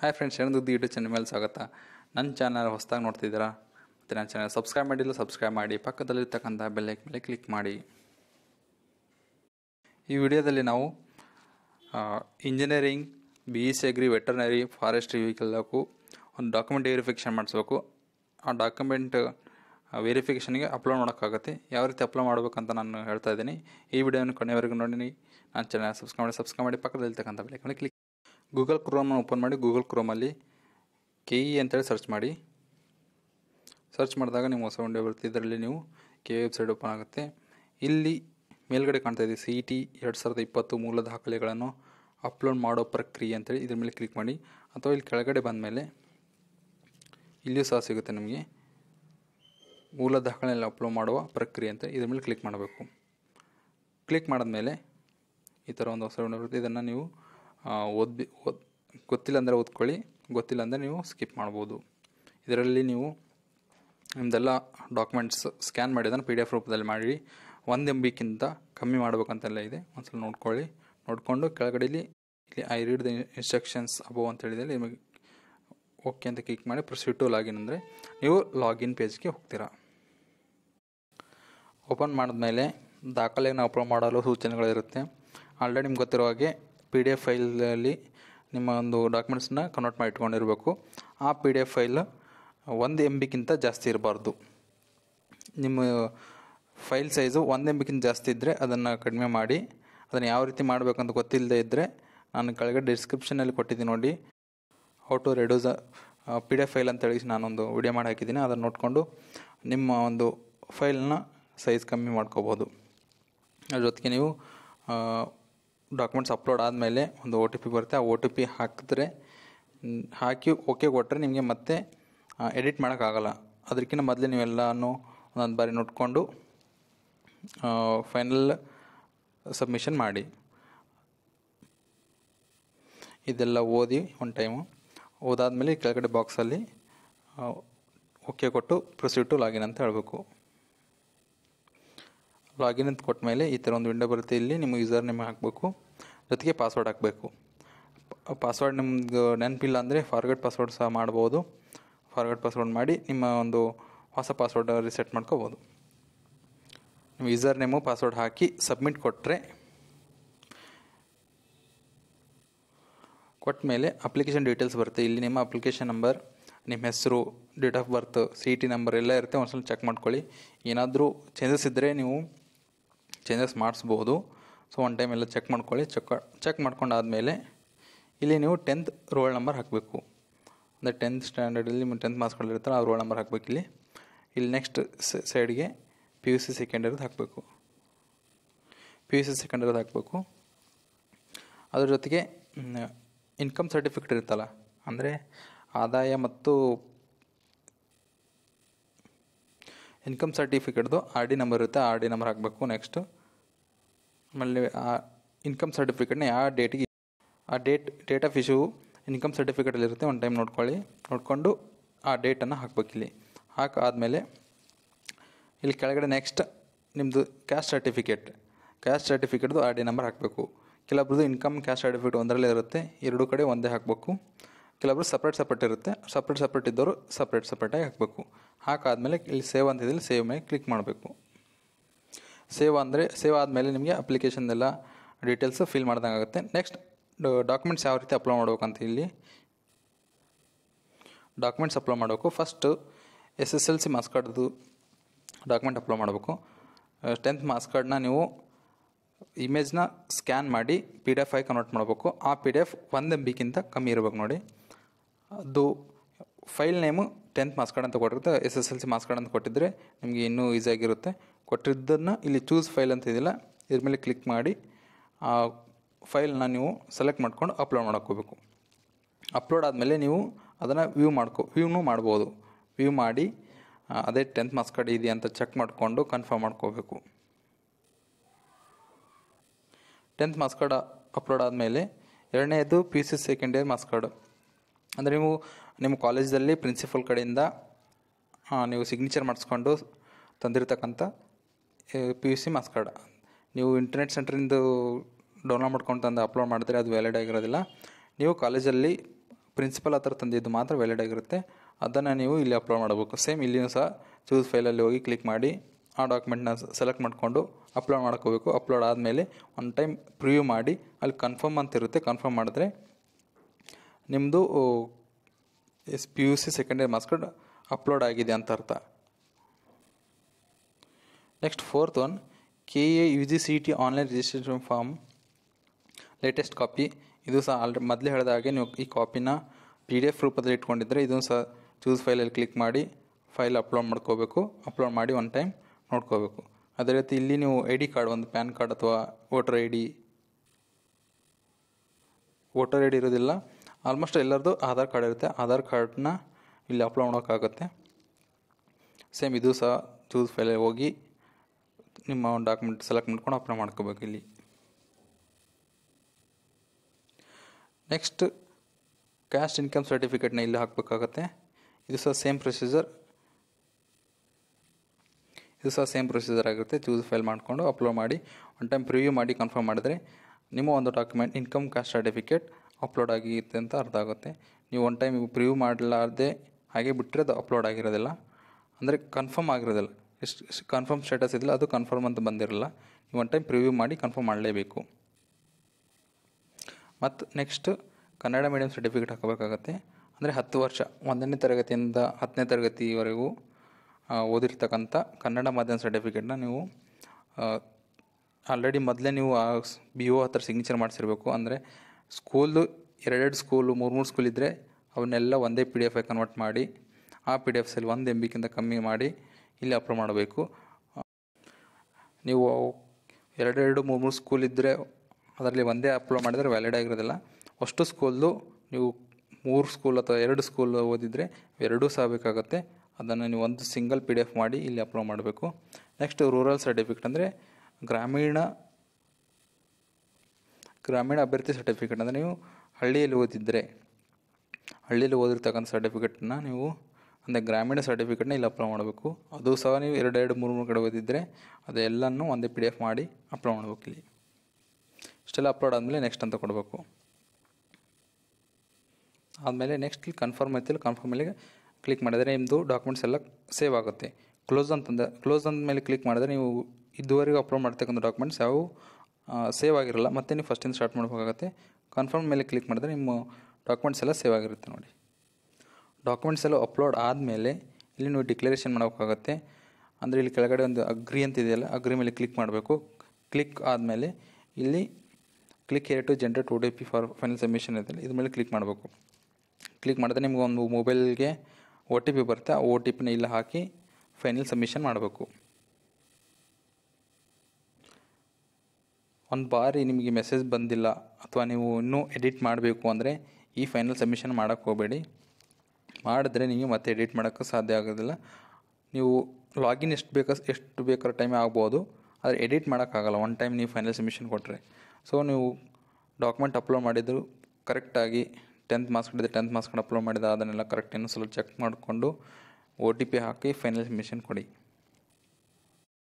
hi friends ಶರಣದುಗ್ದಿ YouTube channel ಮೇಲೆ ಸ್ವಾಗತ ನನ್ನ ಚಾನಲ್ ಹೊಸದಾಗಿ ನೋಡ್ತಿದ್ದೀರಾ ಮತ್ತು ನನ್ನ ಚಾನಲ್ ಸಬ್ಸ್ಕ್ರೈಬ್ ಮಾಡಿಲ್ಲ ಸಬ್ಸ್ಕ್ರೈಬ್ ಮಾಡಿ ಪಕ್ಕದಲ್ಲಿರ್ತಕ್ಕಂಥ ಬೆಲ್ಲೈಕ್ ಮೇಲೆ ಕ್ಲಿಕ್ ಮಾಡಿ ಈ ವಿಡಿಯೋದಲ್ಲಿ ನಾವು engineering B E C agri veterinary forestry ಎಲ್ಲಕ್ಕೂ ಒಂದು ಡಾಕ್ಯುಮೆಂಟ್ ವೆರಿಫಿಕೇಷನ್ ಮಾಡಿಸ್ಬೇಕು ಆ ಡಾಕ್ಯುಮೆಂಟ್ ವೆರಿಫಿಕೇಷನ್ಗೆ ಅಪ್ಲೋಡ್ ಮಾಡೋಕ್ಕಾಗುತ್ತೆ ಯಾವ ರೀತಿ ಅಪ್ಲೋಡ್ ಮಾಡಬೇಕಂತ ನಾನು ಹೇಳ್ತಾ ಇದ್ದೀನಿ ಈ ವಿಡಿಯೋನ ಕೊನೆವರೆಗೂ ನೋಡಿ ನನ್ನ ಚಾನಲ್ ಸಬ್ಸ್ಕ್ರೈಬ್ ಮಾಡಿ ಸಬ್ಸ್ಕ್ರೈಬ್ ಮಾಡಿ ಪಕ್ಕದಲ್ಲಿರ್ತಕ್ಕಂಥ ಬೆಲ್ಲೈಕ್ ಮೇಲೆ ಕ್ಲಿಕ್ ಗೂಗಲ್ ಕ್ರೋಮನ್ನು ಓಪನ್ ಮಾಡಿ ಗೂಗಲ್ ಕ್ರೋಮಲ್ಲಿ ಕೆ ಇ ಅಂತೇಳಿ ಸರ್ಚ್ ಮಾಡಿ ಸರ್ಚ್ ಮಾಡಿದಾಗ ನಿಮ್ಮ ಹೊಸ ವಿಂಡೋ ಬರುತ್ತೆ ಇದರಲ್ಲಿ ನೀವು ಕೆ ವೆಬ್ಸೈಟ್ ಓಪನ್ ಆಗುತ್ತೆ ಇಲ್ಲಿ ಮೇಲ್ಗಡೆ ಕಾಣ್ತಾ ಇದೆ ಸಿ ಟಿ ಎರಡು ಸಾವಿರದ ಇಪ್ಪತ್ತು ಮೂಲ ದಾಖಲೆಗಳನ್ನು ಅಪ್ಲೋಡ್ ಮಾಡೋ ಪ್ರಕ್ರಿಯೆ ಅಂತೇಳಿ ಇದ್ರ ಮೇಲೆ ಕ್ಲಿಕ್ ಮಾಡಿ ಅಥವಾ ಇಲ್ಲಿ ಕೆಳಗಡೆ ಬಂದ ಮೇಲೆ ಇಲ್ಲಿಯೂ ಸಹ ಸಿಗುತ್ತೆ ನಿಮಗೆ ಮೂಲ ದಾಖಲೆಯಲ್ಲಿ ಅಪ್ಲೋಡ್ ಮಾಡುವ ಪ್ರಕ್ರಿಯೆ ಅಂತ ಇದ್ರ ಮೇಲೆ ಕ್ಲಿಕ್ ಮಾಡಬೇಕು ಕ್ಲಿಕ್ ಮಾಡಿದ ಮೇಲೆ ಈ ಥರ ಒಂದು ಹೊಸ ಬರುತ್ತೆ ಇದನ್ನು ನೀವು ಓದ್ಬಿ ಓದ್ ಗೊತ್ತಿಲ್ಲ ಅಂದರೆ ಓದ್ಕೊಳ್ಳಿ ಗೊತ್ತಿಲ್ಲ ಅಂದರೆ ನೀವು ಸ್ಕಿಪ್ ಮಾಡ್ಬೋದು ಇದರಲ್ಲಿ ನೀವು ನಿಮ್ದೆಲ್ಲ ಡಾಕ್ಯುಮೆಂಟ್ಸ್ ಸ್ಕ್ಯಾನ್ ಮಾಡಿದ್ದನ್ನು ಪಿ ಡಿ ಎಫ್ ರೂಪದಲ್ಲಿ ಮಾಡಿ ಒಂದು ಎಮ್ ಬಿಕ್ಕಿಂತ ಕಮ್ಮಿ ಮಾಡ್ಬೇಕಂತೆಲ್ಲ ಇದೆ ಒಂದ್ಸಲ ನೋಡ್ಕೊಳ್ಳಿ ನೋಡಿಕೊಂಡು ಕೆಳಗಡೆಯಲ್ಲಿ ಇಲ್ಲಿ I read the instructions above ಅಂತ ಹೇಳಿದಲ್ಲಿ ನಿಮಗೆ ಓಕೆ ಅಂತ ಕ್ಲಿಕ್ ಮಾಡಿ ಪ್ರೊಸೀಡ್ ಟು ಲಾಗಿನ್ ಅಂದರೆ ನೀವು ಲಾಗಿನ್ ಪೇಜ್ಗೆ ಹೋಗ್ತೀರಾ ಓಪನ್ ಮಾಡಿದ್ಮೇಲೆ ದಾಖಲೆಯನ್ನು ಅಪ್ಲೋಡ್ ಮಾಡಲು ಸೂಚನೆಗಳಿರುತ್ತೆ ಆಲ್ರೆಡಿ ನಿಮ್ಗೆ ಗೊತ್ತಿರೋ ಹಾಗೆ ಪಿ ಡಿ ಎಫ್ ಫೈಲಲ್ಲಿ ನಿಮ್ಮ ಒಂದು ಡಾಕ್ಯುಮೆಂಟ್ಸನ್ನ ಕನ್ವರ್ಟ್ ಮಾಡಿ ಇಟ್ಕೊಂಡಿರಬೇಕು ಆ ಪಿ ಡಿ ಎಫ್ ಫೈಲ್ ಒಂದು ಎಮ್ ಬಿಗಿಂತ ಜಾಸ್ತಿ ಇರಬಾರ್ದು ನಿಮ್ಮ ಫೈಲ್ ಸೈಜು ಒಂದು ಎಮ್ ಬಿಗಿಂತ ಜಾಸ್ತಿ ಇದ್ದರೆ ಅದನ್ನು ಕಡಿಮೆ ಮಾಡಿ ಅದನ್ನು ಯಾವ ರೀತಿ ಮಾಡಬೇಕಂತ ಗೊತ್ತಿಲ್ಲದೆ ಇದ್ದರೆ ನಾನು ಕೆಳಗೆ ಡಿಸ್ಕ್ರಿಪ್ಷನಲ್ಲಿ ಕೊಟ್ಟಿದ್ದೀನಿ ನೋಡಿ how to reduce P D F file ಅಂತ ಹೇಳಿ ನಾನೊಂದು ವಿಡಿಯೋ ಮಾಡಿ ಹಾಕಿದ್ದೀನಿ ಅದನ್ನು ನೋಡಿಕೊಂಡು ನಿಮ್ಮ ಒಂದು ಫೈಲನ್ನ ಸೈಜ್ ಕಮ್ಮಿ ಮಾಡ್ಕೋಬೋದು ಅದ್ರ ಜೊತೆಗೆ ನೀವು ಡಾಕ್ಯುಮೆಂಟ್ಸ್ ಅಪ್ಲೋಡ್ ಆದಮೇಲೆ ಒಂದು ಓ ಟಿ ಪಿ ಬರುತ್ತೆ ಆ ಒ ಟಿ ಪಿ ಹಾಕಿದ್ರೆ ಹಾಕಿ ಓಕೆ ಕೊಟ್ಟರೆ ನಿಮಗೆ ಮತ್ತೆ ಎಡಿಟ್ ಮಾಡೋಕ್ಕಾಗಲ್ಲ ಅದಕ್ಕಿಂತ ಮೊದಲೇ ನೀವೆಲ್ಲನೂ ಒಂದೊಂದು ಬಾರಿ ನೋಡಿಕೊಂಡು ಫೈನಲ್ ಸಬ್ಮಿಷನ್ ಮಾಡಿ ಇದೆಲ್ಲ ಓದಿ ಒನ್ ಟೈಮು ಓದಾದಮೇಲೆ ಕೆಳಗಡೆ ಬಾಕ್ಸಲ್ಲಿ ಓಕೆ ಕೊಟ್ಟು ಪ್ರೊಸೀಡ್ ಟು ಲಾಗಿನ್ ಅಂತ ಹೇಳಬೇಕು ಲಾಗಿನ್ ಅಂತ ಕೊಟ್ಟ ಮೇಲೆ ಈ ಥರ ಒಂದು ವಿಂಡೋ ಬರುತ್ತೆ ಇಲ್ಲಿ ನಿಮ್ಮ ಯೂಸರ್ ನೇಮ್ ಹಾಕಬೇಕು ಜೊತೆಗೆ ಪಾಸ್ವರ್ಡ್ ಹಾಕಬೇಕು ಪಾಸ್ವರ್ಡ್ ನಿಮ್ಗೆ ನೆನಪಿಲ್ಲ ಅಂದರೆ ಫಾರ್ವರ್ಡ್ ಪಾಸ್ವರ್ಡ್ ಸಹ ಮಾಡ್ಬೋದು ಫಾರ್ವರ್ಡ್ ಪಾಸ್ವರ್ಡ್ ಮಾಡಿ ನಿಮ್ಮ ಒಂದು ಹೊಸ ಪಾಸ್ವರ್ಡ್ ರಿಸೆಟ್ ಮಾಡ್ಕೋಬೋದು ನೀವು ಯೂಸರ್ ನೇಮು ಪಾಸ್ವರ್ಡ್ ಹಾಕಿ ಸಬ್ಮಿಟ್ ಕೊಟ್ಟರೆ ಕೊಟ್ಟ ಮೇಲೆ ಅಪ್ಲಿಕೇಶನ್ ಡೀಟೇಲ್ಸ್ ಬರುತ್ತೆ ಇಲ್ಲಿ ನಿಮ್ಮ ಅಪ್ಲಿಕೇಶನ್ ನಂಬರ್ ನಿಮ್ಮ ಹೆಸರು date of birth C E T number ಎಲ್ಲ ಇರುತ್ತೆ ಒಂದು ಚೆಕ್ ಮಾಡ್ಕೊಳ್ಳಿ ಏನಾದರೂ ಚೇಂಜಸ್ ಇದ್ದರೆ ನೀವು ಚೇಂಜಸ್ ಮಾಡಿಸ್ಬೋದು ಸೊ ಒನ್ ಟೈಮ್ ಎಲ್ಲ ಚೆಕ್ ಮಾಡ್ಕೊಳ್ಳಿ ಚೆಕ್ ಚೆಕ್ ಮಾಡ್ಕೊಂಡಾದಮೇಲೆ ಇಲ್ಲಿ ನೀವು ಟೆಂತ್ ರೋಲ್ ನಂಬರ್ ಹಾಕಬೇಕು ಅಂದರೆ ಟೆಂತ್ ಸ್ಟ್ಯಾಂಡರ್ಡಲ್ಲಿ ನಿಮ್ಮ ಟೆಂತ್ ಮಾರ್ಕ್ಸ್ಗಳಿರ್ತಾರೆ ಆ ರೋಲ್ ನಂಬರ್ ಹಾಕಬೇಕು ಇಲ್ಲಿ ಇಲ್ಲಿ ನೆಕ್ಸ್ಟ್ ಸೈಡ್ಗೆ ಪಿ ಯು ಸಿ ಸೆಕೆಂಡರಿದ್ದು ಹಾಕಬೇಕು ಪಿ ಯು ಸಿ ಸೆಕೆಂಡರಿದ್ದು ಹಾಕಬೇಕು ಅದ್ರ ಜೊತೆಗೆ ಇನ್ಕಮ್ ಸರ್ಟಿಫಿಕೇಟ್ ಇರುತ್ತಲ್ಲ ಅಂದರೆ ಆದಾಯ ಮತ್ತು ಇನ್ಕಮ್ ಸರ್ಟಿಫಿಕೇಟ್ದು ಆರ್ ಡಿ ನಂಬರ್ ಇರುತ್ತೆ ಆರ್ ಡಿ ನಂಬರ್ ಹಾಕಬೇಕು ನೆಕ್ಸ್ಟು ಆಮೇಲೆ ಆ ಇನ್ಕಮ್ ಸರ್ಟಿಫಿಕೇಟ್ನ ಯಾವ ಡೇಟಿಗೆ ಆ date date of issue income ಸರ್ಟಿಫಿಕೇಟಲ್ಲಿರುತ್ತೆ ಒನ್ ಟೈಮ್ ನೋಡ್ಕೊಳ್ಳಿ ನೋಡಿಕೊಂಡು ಆ ಡೇಟನ್ನು ಹಾಕ್ಬೇಕು ಹಾಕಬೇಕಿಲ್ಲಿ ಹಾಕಾದಮೇಲೆ ಇಲ್ಲಿ ಕೆಳಗಡೆ ನೆಕ್ಸ್ಟ್ ನಿಮ್ಮದು ಕ್ಯಾಸ್ಟ್ ಸರ್ಟಿಫಿಕೇಟ್ ಕ್ಯಾಸ್ಟ್ ಸರ್ಟಿಫಿಕೇಟ್ದು ಆರ್ ಡಿ ನಂಬರ್ ಹಾಕಬೇಕು ಕೆಲವೊಬ್ರದ್ದು ಇನ್ಕಮ್ ಕ್ಯಾಸ್ಟ್ ಸರ್ಟಿಫಿಕೇಟ್ ಒಂದರಲ್ಲೇ ಇರುತ್ತೆ ಎರಡು ಕಡೆ ಒಂದೇ ಹಾಕಬೇಕು ಕೆಲವೊಬ್ರು ಸಪ್ರೇಟ್ ಸಪ್ರೇಟ್ ಇರುತ್ತೆ ಸಪ್ರೇಟ್ ಸಪ್ರೇಟ್ ಇದ್ದವರು ಸಪ್ರೇಟ್ ಸಪ್ರೇಟಾಗಿ ಹಾಕಬೇಕು ಹಾಕಾದಮೇಲೆ ಇಲ್ಲಿ ಸೇವ್ ಅಂತ ಇದ್ದಲ್ಲಿ ಸೇವ್ ಮೇಲೆ ಕ್ಲಿಕ್ ಮಾಡಬೇಕು ಸೇವ್ ಅಂದರೆ ಸೇವ್ ಆದಮೇಲೆ ನಿಮಗೆ ಅಪ್ಲಿಕೇಶನ್ದೆಲ್ಲ ಡೀಟೇಲ್ಸ್ ಫಿಲ್ ಆಗುತ್ತೆ ನೆಕ್ಸ್ಟ್ ಡಾಕ್ಯುಮೆಂಟ್ಸ್ ಯಾವ ರೀತಿ ಅಪ್ಲೋಡ್ ಮಾಡ್ಬೇಕಂತ ಇಲ್ಲಿ ಡಾಕ್ಯುಮೆಂಟ್ಸ್ ಅಪ್ಲೋಡ್ ಮಾಡಬೇಕು first S S L C marks ಕಾರ್ಡ್ದು ಡಾಕ್ಯುಮೆಂಟ್ ಅಪ್ಲೋಡ್ ಮಾಡಬೇಕು ಟೆಂತ್ ಮಾಸ್ ಕಾರ್ಡ್ನ ನೀವು ಇಮೇಜ್ನ ಸ್ಕ್ಯಾನ್ ಮಾಡಿ ಪಿ ಡಿ ಎಫ್ ಆಗಿ ಕನ್ವರ್ಟ್ ಮಾಡಬೇಕು ಆ ಪಿ ಡಿ ಎಫ್ ಒಂದು ಎಮ್ ಬಿಗಿಂತ ಕಮ್ಮಿ ಇರಬೇಕು ನೋಡಿ ಅದು file name tenth marks card ಅಂತ ಕೊಟ್ಟಿರುತ್ತೆ S S L C marks card ಅಂತ ಕೊಟ್ಟಿದ್ದರೆ ನಿಮಗೆ ಇನ್ನೂ ಈಸಿಯಾಗಿರುತ್ತೆ ಕೊಟ್ಟಿದ್ದನ್ನು ಇಲ್ಲಿ ಚೂಸ್ ಫೈಲ್ ಅಂತ ಇದೆಯಲ್ಲ ಇದ್ರ ಮೇಲೆ ಕ್ಲಿಕ್ ಮಾಡಿ ಆ ಫೈಲನ್ನ ನೀವು ಸೆಲೆಕ್ಟ್ ಮಾಡ್ಕೊಂಡು ಅಪ್ಲೋಡ್ ಮಾಡ್ಕೋಬೇಕು ಅಪ್ಲೋಡ್ ಆದಮೇಲೆ ನೀವು ಅದನ್ನು ವ್ಯೂ ಮಾಡ್ಕೊ ವ್ಯೂನೂ ಮಾಡ್ಬೋದು ವ್ಯೂ ಮಾಡಿ ಅದೇ ಟೆಂತ್ ಮಾರ್ಕ್ಸ್ ಕಾರ್ಡ್ ಇದೆಯಾ ಅಂತ ಚೆಕ್ ಮಾಡಿಕೊಂಡು ಕನ್ಫರ್ಮ್ ಮಾಡ್ಕೋಬೇಕು ಟೆಂತ್ ಮಾರ್ಕ್ಸ್ ಕಾರ್ಡ್ ಅಪ್ಲೋಡ್ ಆದಮೇಲೆ ಎರಡನೇದು P C second year marks card ಅಂದರೆ ನೀವು ನಿಮ್ಮ ಕಾಲೇಜಲ್ಲಿ ಪ್ರಿನ್ಸಿಪಲ್ ಕಡೆಯಿಂದ ನೀವು ಸಿಗ್ನೇಚರ್ ಮಾಡಿಸ್ಕೊಂಡು ತಂದಿರತಕ್ಕಂಥ P U C marks card ನೀವು ಇಂಟರ್ನೆಟ್ ಸೆಂಟ್ರಿಂದ ಡೌನ್ಲೋಡ್ ಮಾಡ್ಕೊಂಡು ತಂದು ಅಪ್ಲೋಡ್ ಮಾಡಿದ್ರೆ ಅದು ವ್ಯಾಲಿಡ್ ಆಗಿರೋದಿಲ್ಲ ನೀವು ಕಾಲೇಜಲ್ಲಿ ಪ್ರಿನ್ಸಿಪಲ್ ಹತ್ರ ತಂದಿದ್ದು ಮಾತ್ರ ವ್ಯಾಲಿಡ್ ಆಗಿರುತ್ತೆ ಅದನ್ನು ನೀವು ಇಲ್ಲಿ ಅಪ್ಲೋಡ್ ಮಾಡಬೇಕು ಸೇಮ್ ಇಲ್ಲಿಯೂ ಸಹ ಚೂಸ್ ಫೈಲಲ್ಲಿ ಹೋಗಿ ಕ್ಲಿಕ್ ಮಾಡಿ ಆ ಡಾಕ್ಯುಮೆಂಟ್ನ ಸೆಲೆಕ್ಟ್ ಮಾಡಿಕೊಂಡು ಅಪ್ಲೋಡ್ ಮಾಡ್ಕೋಬೇಕು ಅಪ್ಲೋಡ್ ಆದಮೇಲೆ ಒನ್ ಟೈಮ್ ಪ್ರಿವ್ಯೂ ಮಾಡಿ ಅಲ್ಲಿ ಕನ್ಫರ್ಮ್ ಅಂತ ಇರುತ್ತೆ ಕನ್ಫರ್ಮ್ ಮಾಡಿದ್ರೆ ನಿಮ್ಮದು S P U C second year marks card upload ಆಗಿದೆ ಅಂತ ಅರ್ಥ next K A U G C T online registration form latest copy ಇದು ಸಹ ಆಲ್ರೆ ಮೊದಲೇ ಹೇಳಿದ ಹಾಗೆ ನೀವು ಈ ಕಾಪಿನ ಪಿ ಡಿ ಎಫ್ ರೂಪದಲ್ಲಿ ಇಟ್ಕೊಂಡಿದ್ದರೆ ಇದನ್ನು ಸಹ ಚೂಸ್ ಫೈಲಲ್ಲಿ ಕ್ಲಿಕ್ ಮಾಡಿ ಫೈಲ್ ಅಪ್ಲೋಡ್ ಮಾಡ್ಕೋಬೇಕು ಅಪ್ಲೋಡ್ ಮಾಡಿ ಒನ್ ಟೈಮ್ ನೋಡ್ಕೋಬೇಕು ಅದೇ ರೀತಿ ಇಲ್ಲಿ ನೀವು ಐ ಡಿ ಕಾರ್ಡ್ ಒಂದು ಪ್ಯಾನ್ ಕಾರ್ಡ್ ಅಥವಾ voter I D voter I D ಇರೋದಿಲ್ಲ ಆಲ್ಮೋಸ್ಟ್ ಎಲ್ಲರದು ಆಧಾರ್ ಕಾರ್ಡ್ ಇರುತ್ತೆ ಆಧಾರ್ ಕಾರ್ಡ್ನ ಇಲ್ಲಿ ಅಪ್ಲೋಡ್ ಮಾಡೋಕ್ಕಾಗುತ್ತೆ ಸೇಮ್ ಇದು ಸಹ ಚೂಸ್ ಫೈಲಲ್ಲಿ ಹೋಗಿ ನಿಮ್ಮ ಒಂದು ಡಾಕ್ಯುಮೆಂಟ್ ಸೆಲೆಕ್ಟ್ ಮಾಡ್ಕೊಂಡು ಅಪ್ಲೈ ಮಾಡ್ಕೋಬೇಕು ಇಲ್ಲಿ ನೆಕ್ಸ್ಟ್ ಕ್ಯಾಸ್ಟ್ ಇನ್ಕಮ್ ಸರ್ಟಿಫಿಕೇಟ್ನ ಇಲ್ಲಿ ಹಾಕಬೇಕಾಗತ್ತೆ ಇದು ಸಹ ಸೇಮ್ ಪ್ರೊಸೀಜರ್ ಇದು ಸಹ ಸೇಮ್ ಪ್ರೊಸೀಜರ್ ಆಗಿರುತ್ತೆ ಚೂಸ್ ಫೈಲ್ ಮಾಡಿಕೊಂಡು ಅಪ್ಲೋಡ್ ಮಾಡಿ ಒನ್ ಟೈಮ್ ಪ್ರಿವ್ಯೂ ಮಾಡಿ ಕನ್ಫರ್ಮ್ ಮಾಡಿದ್ರೆ ನಿಮ್ಮ ಒಂದು document income caste certificate upload ಆಗಿರುತ್ತೆ ಅಂತ ಅರ್ಥ ಆಗುತ್ತೆ ನೀವು ಒನ್ ಟೈಮ್ ಪ್ರಿವ್ಯೂ ಮಾಡಲಾರ್ದೆ ಹಾಗೆ ಬಿಟ್ಟರೆ ಅದು ಅಪ್ಲೋಡ್ ಆಗಿರೋದಿಲ್ಲ ಅಂದರೆ ಕನ್ಫರ್ಮ್ ಆಗಿರೋದಿಲ್ಲ ಎಷ್ಟು ಕನ್ಫರ್ಮ್ ಸ್ಟೇಟಸ್ ಇದಿಲ್ಲ ಅದು ಕನ್ಫರ್ಮ್ ಅಂತ ಬಂದಿರಲ್ಲ ನೀವು ಒನ್ ಟೈಮ್ ಪ್ರಿವ್ಯೂ ಮಾಡಿ ಕನ್ಫರ್ಮ್ ಮಾಡಲೇಬೇಕು ಮತ್ತು ನೆಕ್ಸ್ಟ್ ಕನ್ನಡ ಮೀಡಿಯಂ ಸರ್ಟಿಫಿಕೇಟ್ ಹಾಕಬೇಕಾಗತ್ತೆ ಅಂದರೆ ಹತ್ತು ವರ್ಷ ಒಂದನೇ ತರಗತಿಯಿಂದ ಹತ್ತನೇ ತರಗತಿವರೆಗೂ ಓದಿರ್ತಕ್ಕಂಥ ಕನ್ನಡ ಮಾಧ್ಯಮ ಸರ್ಟಿಫಿಕೇಟ್ನ ನೀವು ಆಲ್ರೆಡಿ ಮೊದಲೇ ನೀವು ಆ ಬಿ ಒ ಹತ್ರ ಸಿಗ್ನೇಚರ್ ಮಾಡಿಸಿರ್ಬೇಕು ಅಂದರೆ ಸ್ಕೂಲು ಎರಡೆರಡು ಸ್ಕೂಲು ಮೂರು ಮೂರು ಸ್ಕೂಲ್ ಇದ್ದರೆ ಅವನ್ನೆಲ್ಲ ಒಂದೇ ಪಿ ಡಿ ಎಫ್ ಕನ್ವರ್ಟ್ ಮಾಡಿ ಆ ಪಿ ಡಿ ಎಫ್ಸಲ್ಲಿ ಒಂದು ಎಮ್ ಬಿಕ್ಕಿಂತ ಕಮ್ಮಿ ಮಾಡಿ ಇಲ್ಲಿ ಅಪ್ಲೋಡ್ ಮಾಡಬೇಕು ನೀವು ಎರಡೆರಡು ಮೂರು ಮೂರು ಸ್ಕೂಲ್ ಇದ್ದರೆ ಅದರಲ್ಲಿ ಒಂದೇ ಅಪ್ಲೋಡ್ ಮಾಡಿದರೆ ವ್ಯಾಲಿಡ್ ಆಗಿರೋದಿಲ್ಲ ಅಷ್ಟು ಸ್ಕೂಲ್ದು ನೀವು ಮೂರು ಸ್ಕೂಲ್ ಅಥವಾ ಎರಡು ಸ್ಕೂಲ್ ಓದಿದರೆ ಎರಡೂ ಸಹ ಬೇಕಾಗುತ್ತೆ ಅದನ್ನು ನೀವು ಒಂದು ಸಿಂಗಲ್ ಪಿ ಡಿ ಎಫ್ ಮಾಡಿ ಇಲ್ಲಿ ಅಪ್ಲೋಡ್ ಮಾಡಬೇಕು ನೆಕ್ಸ್ಟ್ ರೂರಲ್ ಸರ್ಟಿಫಿಕೇಟ್ ಅಂದರೆ ಗ್ರಾಮೀಣ ಗ್ರಾಮೀಣ ಅಭ್ಯರ್ಥಿ ಸರ್ಟಿಫಿಕೇಟ್ ಅಂದರೆ ನೀವು ಹಳ್ಳಿಯಲ್ಲಿ ಓದಿದ್ದರೆ ಹಳ್ಳಿಯಲ್ಲಿ ಓದಿರ್ತಕ್ಕಂಥ ಸರ್ಟಿಫಿಕೇಟನ್ನು ನೀವು ಅಂದರೆ ಗ್ರಾಮೀಣ ಸರ್ಟಿಫಿಕೇಟ್ನ ಇಲ್ಲಿ ಅಪ್ಲೋಡ್ ಮಾಡಬೇಕು ಅದು ಸಹ ನೀವು ಎರಡೆರಡು ಮೂರು ಮೂರು ಕಡೆ ಓದಿದ್ದರೆ ಅದು ಒಂದೇ ಪಿ ಡಿ ಎಫ್ ಮಾಡಿ ಅಪ್ಲೋಡ್ ಮಾಡಬೇಕು ಇಲ್ಲಿ ಇಷ್ಟೆಲ್ಲ ಅಪ್ಲೋಡ್ ಆದಮೇಲೆ ನೆಕ್ಸ್ಟ್ ಅಂತ ಕೊಡಬೇಕು ಆದಮೇಲೆ ನೆಕ್ಸ್ಟ್ ಇಲ್ಲಿ ಕನ್ಫರ್ಮ್ ಆಯ್ತಿಲ್ಲ ಕನ್ಫರ್ಮ್ ಮೇಲೆ ಕ್ಲಿಕ್ ಮಾಡಿದರೆ ನಿಮ್ಮದು ಡಾಕ್ಯುಮೆಂಟ್ಸ್ ಎಲ್ಲ ಸೇವ್ ಆಗುತ್ತೆ ಕ್ಲೋಸ್ ಅಂತಂದ ಕ್ಲೋಸ್ ಅಂದಮೇಲೆ ಕ್ಲಿಕ್ ಮಾಡಿದ್ರೆ ನೀವು ಇದುವರೆಗೂ ಅಪ್ಲೋಡ್ ಮಾಡ್ತಕ್ಕಂಥ ಡಾಕ್ಯುಮೆಂಟ್ಸ್ ಯಾವುವು ಸೇವ್ ಆಗಿರಲ್ಲ ಮತ್ತೆ ನೀವು ಫಸ್ಟಿಂದ ಸ್ಟಾರ್ಟ್ ಮಾಡಬೇಕಾಗತ್ತೆ ಕನ್ಫರ್ಮ್ ಮೇಲೆ ಕ್ಲಿಕ್ ಮಾಡಿದ್ರೆ ನಿಮ್ಮ ಡಾಕ್ಯುಮೆಂಟ್ಸ್ ಎಲ್ಲ ಸೇವ್ ಆಗಿರುತ್ತೆ ನೋಡಿ ಡಾಕ್ಯುಮೆಂಟ್ಸ್ ಎಲ್ಲ ಅಪ್ಲೋಡ್ ಆದಮೇಲೆ ಇಲ್ಲಿ ನೀವು ಡಿಕ್ಲರೇಷನ್ ಮಾಡೋಕ್ಕಾಗುತ್ತೆ ಅಂದರೆ ಇಲ್ಲಿ ಕೆಳಗಡೆ ಒಂದು ಅಗ್ರಿ ಅಂತ ಅಗ್ರಿ ಮೇಲೆ ಕ್ಲಿಕ್ ಮಾಡಬೇಕು ಕ್ಲಿಕ್ ಆದಮೇಲೆ ಇಲ್ಲಿ click here to generate O D P for final submission ಇದೆ ಇದ್ರ ಮೇಲೆ ಕ್ಲಿಕ್ ಮಾಡಬೇಕು ಕ್ಲಿಕ್ ಮಾಡಿದ್ರೆ ನಿಮ್ಗೆ ಒಂದು ಮೊಬೈಲ್ಗೆ ಒ ಟಿ ಪಿ ಬರುತ್ತೆ ಆ ಒ ಟಿ ಪಿನ ಇಲ್ಲಿ ಹಾಕಿ ಫೈನಲ್ ಸಬ್ಮಿಷನ್ ಮಾಡಬೇಕು ಒಂದು ಬಾರಿ ನಿಮಗೆ ಮೆಸೇಜ್ ಬಂದಿಲ್ಲ ಅಥವಾ ನೀವು ಇನ್ನೂ ಎಡಿಟ್ ಮಾಡಬೇಕು ಅಂದರೆ ಈ ಫೈನಲ್ ಸಬ್ಮಿಷನ್ ಮಾಡೋಕ್ಕೆ ಹೋಗಬೇಡಿ ಮಾಡಿದ್ರೆ ನಿಮಗೆ ಮತ್ತೆ ಎಡಿಟ್ ಮಾಡೋಕ್ಕೆ ಸಾಧ್ಯ ಆಗೋದಿಲ್ಲ ನೀವು ಲಾಗಿನ್ ಎಷ್ಟು ಬೇಕೋ ಎಷ್ಟು ಬೇಕಾದ ಟೈಮ್ ಆಗ್ಬೋದು ಆದರೆ ಎಡಿಟ್ ಮಾಡೋಕ್ಕಾಗಲ್ಲ ಒನ್ ಟೈಮ್ ನೀವು ಫೈನಲ್ ಸಬ್ಮಿಷನ್ ಕೊಟ್ಟರೆ ಸೊ ನೀವು ಡಾಕ್ಯುಮೆಂಟ್ ಅಪ್ಲೋಡ್ ಮಾಡಿದ್ರು ಕರೆಕ್ಟಾಗಿ ಟೆಂತ್ ಮಾರ್ಕ್ಸ್ ಕಟ್ಟಿದ್ರೆ ಟೆಂತ್ ಮಾರ್ಕ್ಸ್ ಅಪ್ಲೋಡ್ ಮಾಡಿದ ಅದನ್ನೆಲ್ಲ ಕರೆಕ್ಟ್ ಇನ್ನೊಂದು ಸಲ ಚೆಕ್ ಮಾಡಿಕೊಂಡು ಒ ಟಿ ಪಿ ಹಾಕಿ ಫೈನಲ್ ಸಬ್ಮಿಷನ್ ಕೊಡಿ